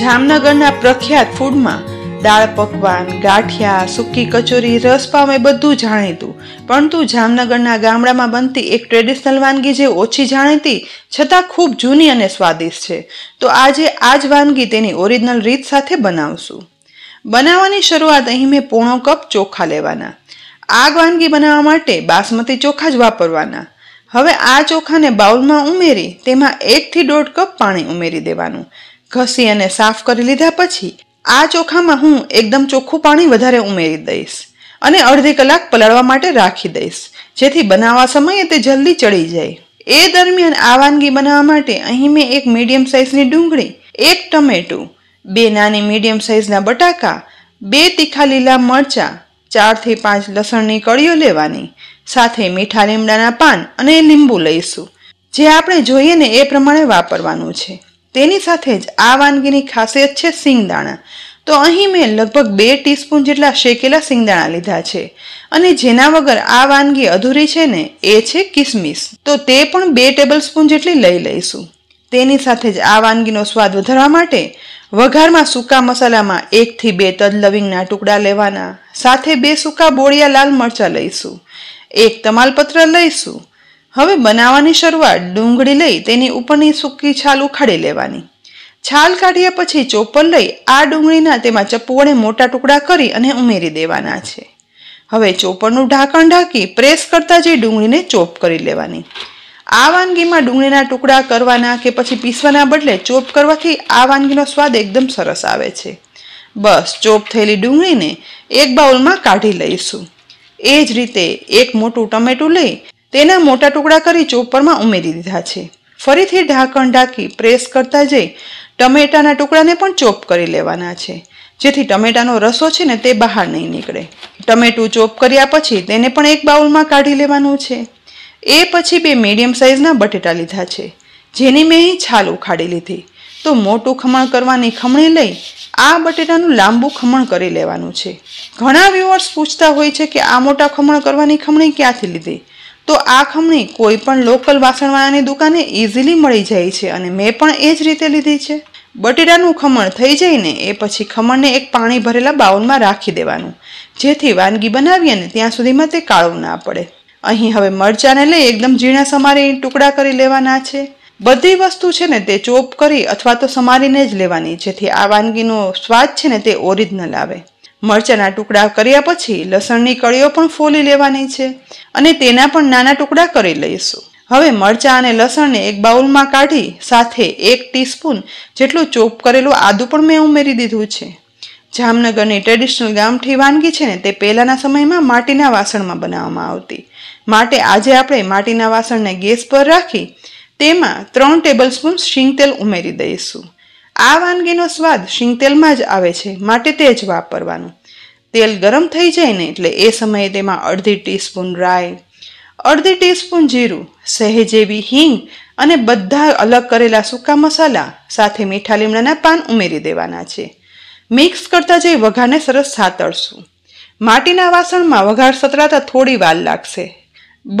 જામનગરના પ્રખ્યાત ફૂડમાં દાળ પકવાન ગાંઠિયા સૂકી કચોરી રસપાવ એ બધું જાણીતું પરંતુ જામનગરના ગામડામાં બનતી એક ટ્રેડિશનલ વાનગી જે ઓછી જાણીતી છતાં ખૂબ જૂની અને સ્વાદિષ્ટ છે તો આજે આ જ વાનગી તેની ઓરિજિનલ રીત સાથે બનાવશું બનાવવાની શરૂઆત અહીં મેં પોણો કપ ચોખા લેવાના આ વાનગી બનાવવા માટે બાસમતી ચોખા જ વાપરવાના હવે આ ચોખાને બાઉલમાં ઉમેરી તેમાં એકથી દોઢ કપ પાણી ઉમેરી દેવાનું ઘસી અને સાફ કરી લીધા પછી આ ચોખામાં હું એકદમ ચોખ્ખું પાણી વધારે ઉમેરી દઈશ અને અડધી કલાક પલાળવા માટે રાખી દઈશ જેથી બનાવવા સમયે તે જલ્દી ચડી જાય એ દરમિયાન આ વાનગી બનાવવા માટે અહીં મેં એક મીડિયમ સાઇઝની ડુંગળી એક ટમેટું બે નાની મીડિયમ સાઇઝના બટાકા બે તીખા લીલા મરચાં ચારથી પાંચ લસણની કળીઓ લેવાની સાથે મીઠા લીમડાના પાન અને લીંબુ લઈશું જે આપણે જોઈએ ને એ પ્રમાણે વાપરવાનું છે તેની સાથે જ આ વાનગીની ખાસિયત છે સિંગદાણા તો અહીં મેં લગભગ બે ટીસ્પૂન જેટલા શેકેલા સિંગદાણા લીધા છે અને જેના વગર આ વાનગી અધૂરી છે ને એ છે કિસમિસ તો તે પણ બે ટેબલ સ્પૂન જેટલી લઈ લઈશું તેની સાથે જ આ વાનગીનો સ્વાદ વધારવા માટે વઘારમાં સૂકા મસાલામાં એકથી બે તજ લવિંગના ટુકડા લેવાના સાથે બે સૂકા બોળિયા લાલ મરચાં લઈશું એક તમાલપત્ર લઈશું હવે બનાવવાની શરૂઆત ડુંગળી લઈ તેની ઉપરની સૂકી છાલ ઉખાડી લેવાની છાલ કાઢ્યા પછી ચોપર લઈ આ ડુંગળીના તેમાં ચપ્પુઓને મોટા ટુકડા કરી અને ઉમેરી દેવાના છે હવે ચોપરનું ઢાંકણ ઢાંકી પ્રેસ કરતાં જે ડુંગળીને ચોપ કરી લેવાની આ વાનગીમાં ડુંગળીના ટુકડા કરવાના કે પછી પીસવાના બદલે ચોપ કરવાથી આ વાનગીનો સ્વાદ એકદમ સરસ આવે છે બસ ચોપ થયેલી ડુંગળીને એક બાઉલમાં કાઢી લઈશું એ જ રીતે એક મોટું ટમેટું લઈ તેના મોટા ટુકડા કરી ચોપરમાં ઉમેરી દીધા છે ફરીથી ઢાંકણ ઢાંકી પ્રેસ કરતા જઈ ટમેટાના ટુકડાને પણ ચોપ કરી લેવાના છે જેથી ટમેટાનો રસો છે ને તે બહાર નહીં નીકળે ટમેટું ચોપ કર્યા પછી તેને પણ એક બાઉલમાં કાઢી લેવાનું છે એ પછી બે મીડિયમ સાઇઝના બટેટા લીધા છે જેની મેં છાલ ઉખાડી લીધી તો મોટું ખમણ કરવાની ખમણી લઈ આ બટેટાનું લાંબુ ખમણ કરી લેવાનું છે ઘણા વ્યુઅર્સ પૂછતા હોય છે કે આ મોટા ખમણ કરવાની ખમણી ક્યાંથી લીધી તો આ ખમણી કોઈ પણ લોકલ વાસણવાળાની દુકાને ઇઝીલી મળી જાય છે અને મેં પણ એ જ રીતે લીધી છે બટેટાનું ખમણ થઈ જઈને એ પછી ખમણને એક પાણી ભરેલા બાઉલમાં રાખી દેવાનું જેથી વાનગી બનાવીએ ને ત્યાં સુધીમાં તે કાળું ના પડે અહીં હવે મરચાંને લઈ એકદમ ઝીણા સમારી ટુકડા કરી લેવાના છે બધી વસ્તુ છે ને તે ચોપ કરી અથવા તો સમારીને જ લેવાની જેથી આ વાનગીનો સ્વાદ છે ને તે ઓરિજિનલ આવે મરચાના ટુકડા કર્યા પછી લસણની કળીઓ પણ ફોલી લેવાની છે અને તેના પણ નાના ટુકડા કરી લઈશું હવે મરચાં અને લસણને એક બાઉલમાં કાઢી સાથે એક ટીસ્પૂન જેટલું ચોપ કરેલું આદું પણ મેં ઉમેરી દીધું છે જામનગરની ટ્રેડિશનલ ગામઠી વાનગી છે ને તે પહેલાંના સમયમાં માટીના વાસણમાં બનાવવામાં આવતી માટે આજે આપણે માટીના વાસણને ગેસ પર રાખી તેમાં ત્રણ ટેબલ સ્પૂન શીંગ તેલ ઉમેરી દઈશું આ વાનગીનો સ્વાદ શિંગતેલમાં જ આવે છે માટે તે જ વાપરવાનું તેલ ગરમ થઈ જાય ને એટલે એ સમયે તેમાં અડધી ટીસ્પૂન રાઈ અડધી ટીસ્પૂન જીરું સહેજ એવી હિંગ અને બધા અલગ કરેલા સૂકા મસાલા સાથે મીઠા લીમડાના પાન ઉમેરી દેવાના છે મિક્સ કરતા જઈ વઘારને સરસ સાતળશું માટીના વાસણમાં વઘાર સતરાતા થોડી વાર લાગશે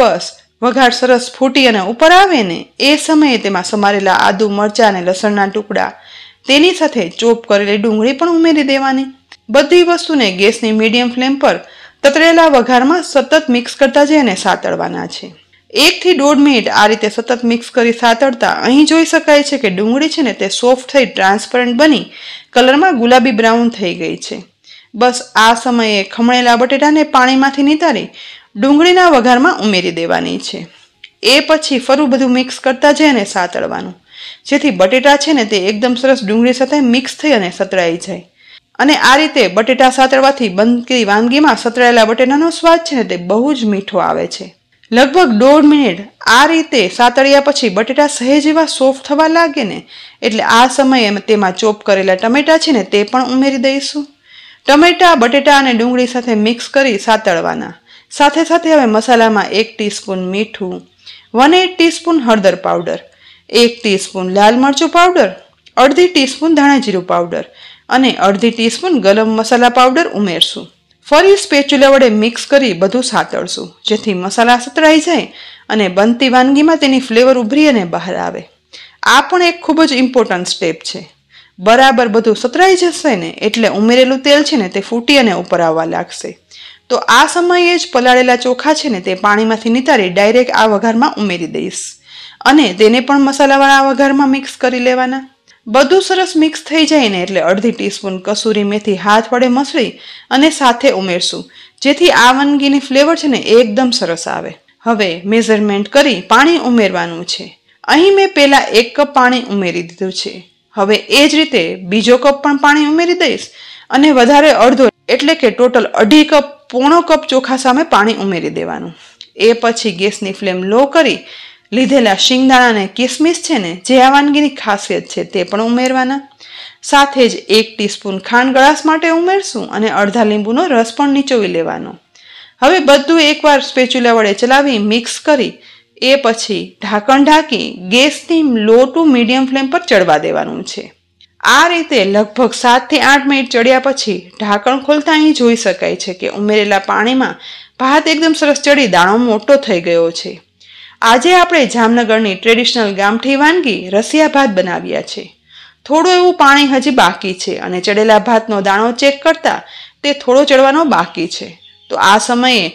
બસ વઘાર સરસ ફૂટી અને ઉપર આવે ને એ સમયે તેમાં સમારેલા આદુ મરચાં અને લસણના ટુકડા તેની સાથે ચોપ કરેલી ડુંગળી પણ ઉમેરી દેવાની બધી વસ્તુને ગેસની મીડિયમ ફ્લેમ પર તતરેલા વઘારમાં સતત મિક્સ કરતા જઈને સાતળવાના છે એકથી દોઢ મિનિટ આ રીતે સતત મિક્સ કરી સાતળતા અહીં જોઈ શકાય છે કે ડુંગળી છે ને તે સોફ્ટ થઈ ટ્રાન્સપરન્ટ બની કલરમાં ગુલાબી બ્રાઉન થઈ ગઈ છે બસ આ સમયે ખમણેલા બટેટાને પાણીમાંથી નિતારી ડુંગળીના વઘારમાં ઉમેરી દેવાની છે એ પછી ફરું બધું મિક્સ કરતા જઈને સાતળવાનું જેથી બટેટા છે ને તે એકદમ સરસ ડુંગળી સાથે મિક્સ થઈ અને સતળાઈ જાય અને આ રીતે બટેટા સાતળવાથી બનતી વાનગીમાં સતળાયેલા બટેટાનો સ્વાદ છે ને તે બહુ જ મીઠો આવે છે લગભગ દોઢ મિનિટ આ રીતે સાતળ્યા પછી બટેટા સહેજ એવા સોફ્ટ થવા લાગે ને એટલે આ સમયે તેમાં ચોપ કરેલા ટમેટા છે ને તે પણ ઉમેરી દઈશું ટમેટા બટેટા અને ડુંગળી સાથે મિક્સ કરી સાતળવાના સાથે સાથે હવે મસાલામાં એક ટીસ્પૂન મીઠું વન એટ ટીસ્પૂન હળદર પાવડર એક ટીસ્પૂન લાલ મરચું પાવડર અડધી ટીસ્પૂન ધાણા જીરું પાવડર અને અડધી ટીસ્પૂન ગરમ મસાલા પાવડર ઉમેરશું ફરી સ્પેચ્યુલા વડે મિક્સ કરી બધું સાતળશું જેથી મસાલા સતરાઈ જાય અને બનતી વાનગીમાં તેની ફ્લેવર ઉભરી અને બહાર આવે આ પણ એક ખૂબ જ ઇમ્પોર્ટન્ટ સ્ટેપ છે બરાબર બધું સતરાઈ જશે ને એટલે ઉમેરેલું તેલ છે ને તે ફૂટી અને ઉપર આવવા લાગશે તો આ સમયે જ પલાળેલા ચોખા છે ને તે પાણીમાંથી નિતારી ડાયરેક્ટ આ વઘારમાં ઉમેરી દઈશ અને તેને પણ મસાલાવાળા વઘારમાં મિક્સ કરી લેવાના બધું સરસ મિક્સ થઈ જાય ને એટલે અડધી ટીસ્પૂન કસૂરી મેથી હાથ વડે મસળી અને સાથે ઉમેરશું જેથી આ વાનગીની ફ્લેવર છે ને એકદમ સરસ આવે હવે મેઝરમેન્ટ કરી પાણી ઉમેરવાનું છે અહીં મેં પહેલાં એક કપ પાણી ઉમેરી દીધું છે હવે એ જ રીતે બીજો કપ પણ પાણી ઉમેરી દઈશ અને વધારે અડધો એટલે કે ટોટલ અઢી કપ પોણો કપ ચોખા સામે પાણી ઉમેરી દેવાનું એ પછી ગેસની ફ્લેમ લો કરી લીધેલા શિંગદાણા અને કિસમિસ છે ને જે આ વાનગીની ખાસિયત છે તે પણ ઉમેરવાના સાથે જ એક ટીસ્પૂન ખાંડ ગળાસ માટે ઉમેરશું અને અડધા લીંબુનો રસ પણ નીચોવી લેવાનો હવે બધું એકવાર સ્પેચ્યુલા વડે ચલાવી મિક્સ કરી એ પછી ઢાંકણ ઢાંકી ગેસની લો ટુ મીડિયમ ફ્લેમ પર ચડવા દેવાનું છે આ રીતે લગભગ સાતથી આઠ મિનિટ ચડ્યા પછી ઢાંકણ ખોલતા અહીં જોઈ શકાય છે કે ઉમેરેલા પાણીમાં ભાત એકદમ સરસ ચડી દાણો મોટો થઈ ગયો છે આજે આપણે જામનગરની ટ્રેડિશનલ ગામઠી વાનગી રસિયા ભાત બનાવ્યા છે થોડું એવું પાણી હજી બાકી છે અને ચડેલા ભાતનો દાણો ચેક કરતાં તે થોડો ચડવાનો બાકી છે તો આ સમયે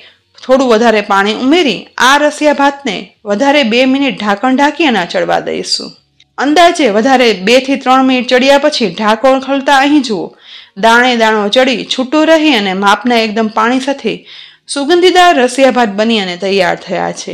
થોડું વધારે પાણી ઉમેરી આ રસિયા ભાતને વધારે બે મિનિટ ઢાંકણ ઢાંકી અને ચડવા દઈશું અંદાજે વધારે બેથી ત્રણ મિનિટ ચડ્યા પછી ઢાંકણ ખલતા અહીં જુઓ દાણે દાણો ચડી છૂટો રહી અને માપના એકદમ પાણી સાથે સુગંધીદાર રસિયા ભાત બની અને તૈયાર થયા છે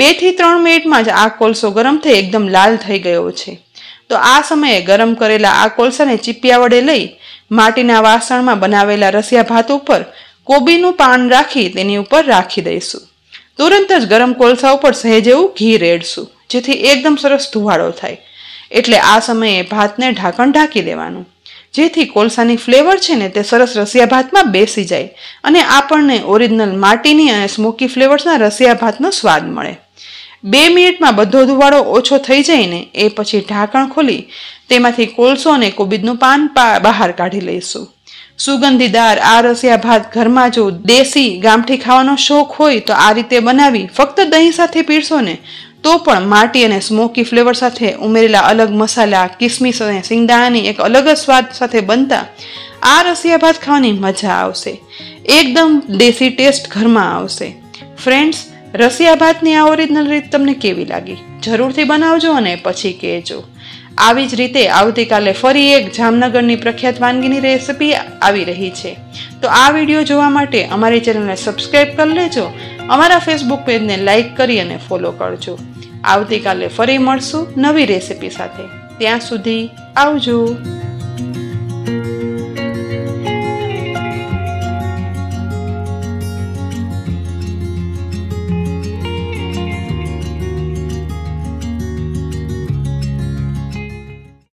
બેથી ત્રણ મિનિટમાં જ આ કોલસો ગરમ થઈ એકદમ લાલ થઈ ગયો છે તો આ સમયે ગરમ કરેલા આ કોલસાને ચીપિયા વડે લઈ માટીના વાસણમાં બનાવેલા રસિયા ભાત ઉપર કોબીનું પાન રાખી તેની ઉપર રાખી દઈશું તુરંત જ ગરમ કોલસા ઉપર સહેજ એવું ઘી રેડશું જેથી એકદમ સરસ ધુવાડો થાય એટલે આ સમયે ભાતને ઢાંકણ ઢાંકી દેવાનું જેથી કોલસાની ફ્લેવર છે ને તે સરસ રસિયા ભાતમાં બેસી જાય અને આપણને ઓરિજિનલ માટીની અને સ્મોકી ફ્લેવર્સના રસિયા ભાતનો સ્વાદ મળે બે મિનિટમાં બધો ધુવાળો ઓછો થઈ જઈને એ પછી ઢાંકણ ખોલી તેમાંથી કોલસો અને કોબીજનું પાન બહાર કાઢી લઈશું સુગંધીદાર આ રસિયા ભાત ઘરમાં જો દેશી ગામઠી ખાવાનો શોખ હોય તો આ રીતે બનાવી ફક્ત દહીં સાથે પીરસો ને તો પણ માટી અને સ્મોકી ફ્લેવર સાથે ઉમેરેલા અલગ મસાલા કિસમિસ અને સિંગદાણાની એક અલગ જ સ્વાદ સાથે બનતા આ રસિયા ભાત ખાવાની મજા આવશે એકદમ દેશી ટેસ્ટ ઘરમાં આવશે ફ્રેન્ડ્સ રસિયા ભાતની આ ઓરિજિનલ રીત તમને કેવી લાગી જરૂરથી બનાવજો અને પછી કહેજો આવી જ રીતે આવતીકાલે ફરી એક જામનગરની પ્રખ્યાત વાનગીની રેસિપી આવી રહી છે તો આ વિડીયો જોવા માટે અમારી ચેનલને સબસ્ક્રાઈબ કરી લેજો અમારા ફેસબુક પેજને લાઇક કરી અને ફોલો કરજો આવતીકાલે ફરી મળશું નવી રેસિપી સાથે ત્યાં સુધી આવજો